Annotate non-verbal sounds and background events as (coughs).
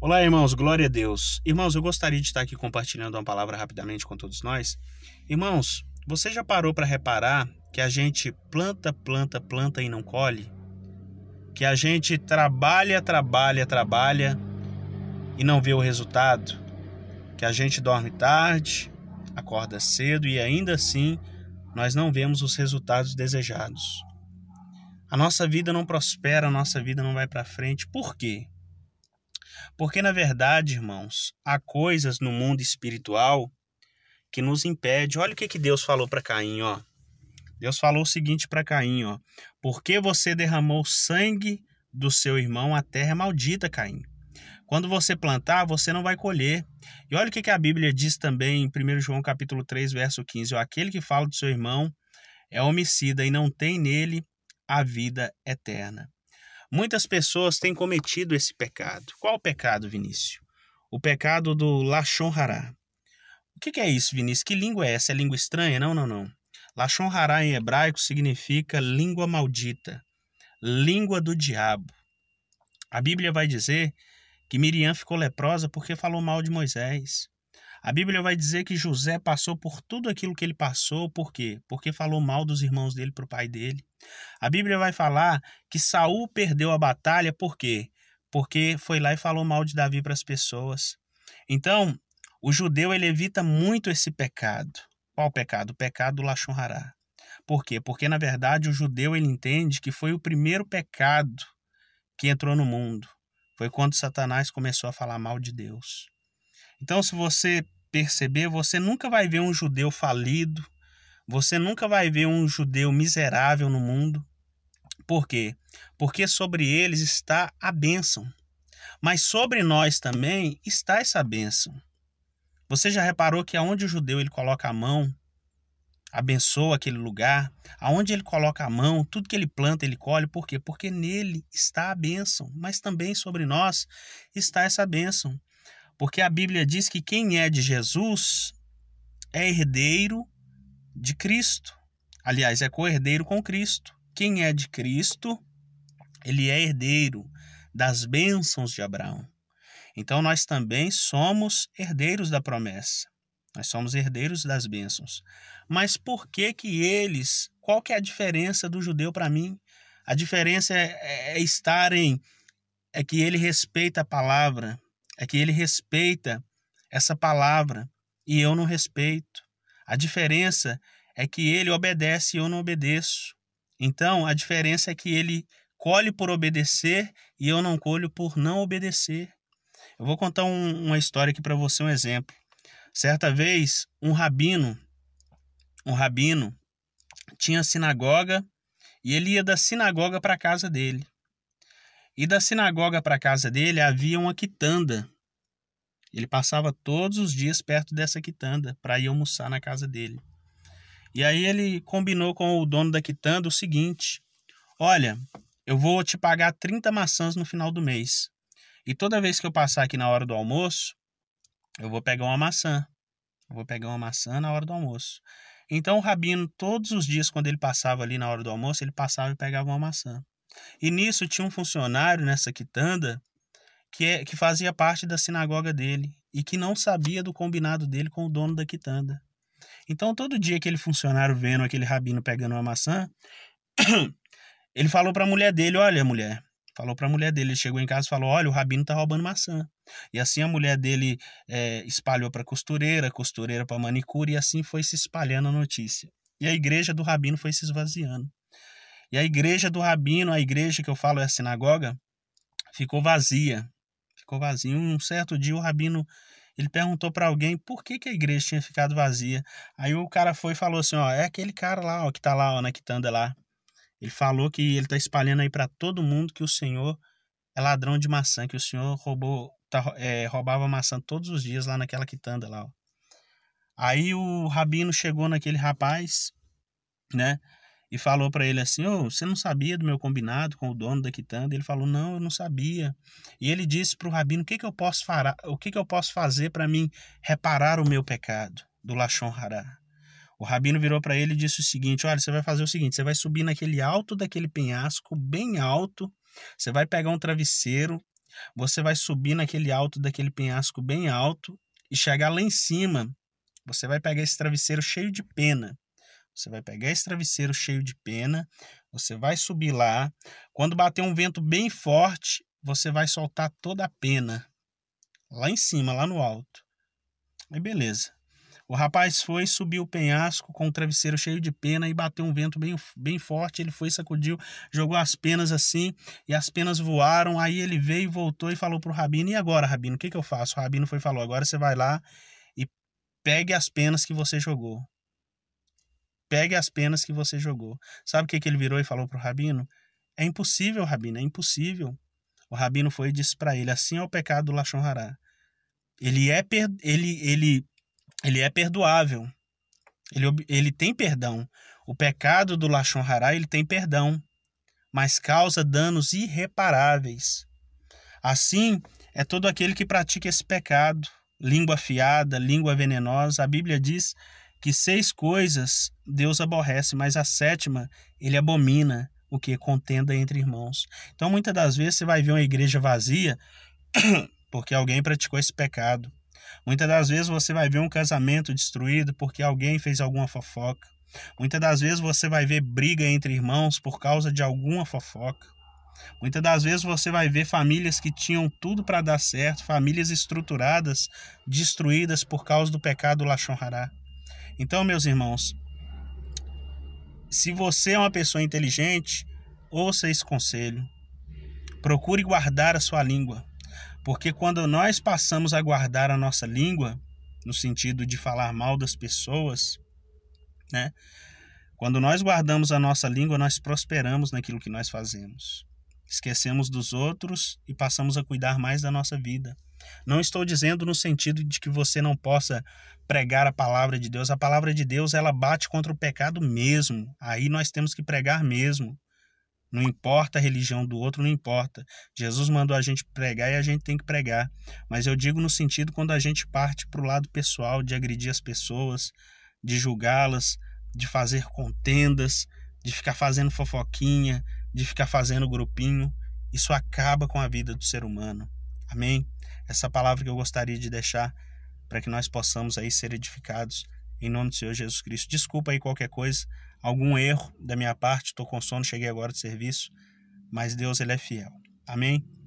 Olá, irmãos, glória a Deus. Irmãos, eu gostaria de estar aqui compartilhando uma palavra rapidamente com todos nós. Irmãos, você já parou para reparar que a gente planta, planta, planta e não colhe? Que a gente trabalha, trabalha, trabalha e não vê o resultado? Que a gente dorme tarde, acorda cedo e ainda assim nós não vemos os resultados desejados. A nossa vida não prospera, a nossa vida não vai para frente. Por quê? Porque, na verdade, irmãos, há coisas no mundo espiritual que nos impede. Olha o que, que Deus falou para Caim, ó. Deus falou o seguinte para Caim, ó. Porque você derramou sangue do seu irmão, a terra é maldita, Caim. Quando você plantar, você não vai colher. E olha o que, que a Bíblia diz também em 1 João capítulo 3, verso 15. Ó, Aquele que fala do seu irmão é homicida e não tem nele a vida eterna. Muitas pessoas têm cometido esse pecado. Qual o pecado, Vinícius? O pecado do Lachon Hará. O que, é isso, Vinícius? Que língua é essa? É língua estranha? Não, não, não. Lachon Hará em hebraico significa língua maldita, língua do diabo. A Bíblia vai dizer que Miriam ficou leprosa porque falou mal de Moisés. A Bíblia vai dizer que José passou por tudo aquilo que ele passou, por quê? Porque falou mal dos irmãos dele para o pai dele. A Bíblia vai falar que Saul perdeu a batalha, por quê? Porque foi lá e falou mal de Davi para as pessoas. Então, o judeu ele evita muito esse pecado. Qual pecado? O pecado do Lashon Hará. Por quê? Porque, na verdade, o judeu ele entende que foi o primeiro pecado que entrou no mundo. Foi quando Satanás começou a falar mal de Deus. Então, se você perceber, você nunca vai ver um judeu falido, você nunca vai ver um judeu miserável no mundo. Por quê? Porque sobre eles está a bênção. Mas sobre nós também está essa bênção. Você já reparou que aonde o judeu ele coloca a mão, abençoa aquele lugar, aonde ele coloca a mão, tudo que ele planta, ele colhe, por quê? Porque nele está a bênção, mas também sobre nós está essa bênção. Porque a Bíblia diz que quem é de Jesus é herdeiro de Cristo. Aliás, é co-herdeiro com Cristo. Quem é de Cristo, ele é herdeiro das bênçãos de Abraão. Então nós também somos herdeiros da promessa. Nós somos herdeiros das bênçãos. Mas por que que eles? Qual que é a diferença do judeu para mim? A diferença é, é, é é que ele respeita a palavra, é que ele respeita essa palavra e eu não respeito. A diferença é que ele obedece e eu não obedeço. Então, a diferença é que ele colhe por obedecer e eu não colho por não obedecer. Eu vou contar um, uma história aqui para você, um exemplo. Certa vez, um rabino, um rabino tinha sinagoga e ele ia da sinagoga para a casa dele. E da sinagoga para a casa dele havia uma quitanda. Ele passava todos os dias perto dessa quitanda para ir almoçar na casa dele. E aí ele combinou com o dono da quitanda o seguinte: Olha, eu vou te pagar 30 maçãs no final do mês. E toda vez que eu passar aqui na hora do almoço, eu vou pegar uma maçã. Eu vou pegar uma maçã na hora do almoço. Então o rabino, todos os dias, quando ele passava ali na hora do almoço, ele passava e pegava uma maçã. E nisso tinha um funcionário nessa quitanda que, é, que fazia parte da sinagoga dele e que não sabia do combinado dele com o dono da quitanda. Então, todo dia aquele funcionário vendo aquele rabino pegando uma maçã, (coughs) ele falou para a mulher dele: Olha, mulher. Falou para a mulher dele. Ele chegou em casa e falou: Olha, o rabino tá roubando maçã. E assim a mulher dele é, espalhou para costureira, costureira para manicure, e assim foi se espalhando a notícia. E a igreja do rabino foi se esvaziando. E a igreja do rabino, a igreja que eu falo é a sinagoga, ficou vazia. Ficou vazia. Um certo dia o rabino ele perguntou para alguém por que, que a igreja tinha ficado vazia. Aí o cara foi e falou assim: ó, é aquele cara lá, ó, que tá lá, ó, na quitanda lá. Ele falou que ele tá espalhando aí para todo mundo que o senhor é ladrão de maçã, que o senhor roubou, tá, é, roubava maçã todos os dias lá naquela quitanda lá, ó. Aí o rabino chegou naquele rapaz, né? e falou para ele assim: oh, você não sabia do meu combinado com o dono da quitanda?" Ele falou: "Não, eu não sabia". E ele disse para o rabino: "O que que eu posso fará, o que que eu posso fazer para mim reparar o meu pecado do lachon hará?" O rabino virou para ele e disse o seguinte: "Olha, você vai fazer o seguinte, você vai subir naquele alto daquele penhasco, bem alto, você vai pegar um travesseiro, você vai subir naquele alto daquele penhasco bem alto e chegar lá em cima. Você vai pegar esse travesseiro cheio de pena você vai pegar esse travesseiro cheio de pena, você vai subir lá. Quando bater um vento bem forte, você vai soltar toda a pena lá em cima, lá no alto. Aí beleza. O rapaz foi, subiu o penhasco com o travesseiro cheio de pena e bateu um vento bem, bem forte. Ele foi, sacudiu, jogou as penas assim e as penas voaram. Aí ele veio, voltou e falou pro Rabino: E agora, Rabino, o que, que eu faço? O Rabino foi falou: Agora você vai lá e pegue as penas que você jogou pegue as penas que você jogou. Sabe o que, que ele virou e falou para o rabino? É impossível, rabino, é impossível. O rabino foi e disse para ele: assim é o pecado do Lachon Hará. Ele é, per... ele, ele, ele é perdoável. Ele, ele tem perdão. O pecado do Lachon Hará, ele tem perdão, mas causa danos irreparáveis. Assim é todo aquele que pratica esse pecado, língua afiada, língua venenosa. A Bíblia diz que seis coisas Deus aborrece, mas a sétima ele abomina o que contenda entre irmãos. Então, muitas das vezes você vai ver uma igreja vazia (coughs) porque alguém praticou esse pecado. Muitas das vezes você vai ver um casamento destruído porque alguém fez alguma fofoca. Muitas das vezes você vai ver briga entre irmãos por causa de alguma fofoca. Muitas das vezes você vai ver famílias que tinham tudo para dar certo, famílias estruturadas, destruídas por causa do pecado Lachonhará. Então, meus irmãos, se você é uma pessoa inteligente, ouça esse conselho. Procure guardar a sua língua, porque quando nós passamos a guardar a nossa língua, no sentido de falar mal das pessoas, né? Quando nós guardamos a nossa língua, nós prosperamos naquilo que nós fazemos. Esquecemos dos outros e passamos a cuidar mais da nossa vida. Não estou dizendo no sentido de que você não possa pregar a palavra de Deus. A palavra de Deus, ela bate contra o pecado mesmo. Aí nós temos que pregar mesmo. Não importa a religião do outro, não importa. Jesus mandou a gente pregar e a gente tem que pregar. Mas eu digo no sentido quando a gente parte para o lado pessoal de agredir as pessoas, de julgá-las, de fazer contendas, de ficar fazendo fofoquinha, de ficar fazendo grupinho. Isso acaba com a vida do ser humano. Amém? Essa é palavra que eu gostaria de deixar para que nós possamos aí ser edificados em nome do Senhor Jesus Cristo. Desculpa aí qualquer coisa, algum erro da minha parte, estou com sono, cheguei agora de serviço, mas Deus ele é fiel. Amém?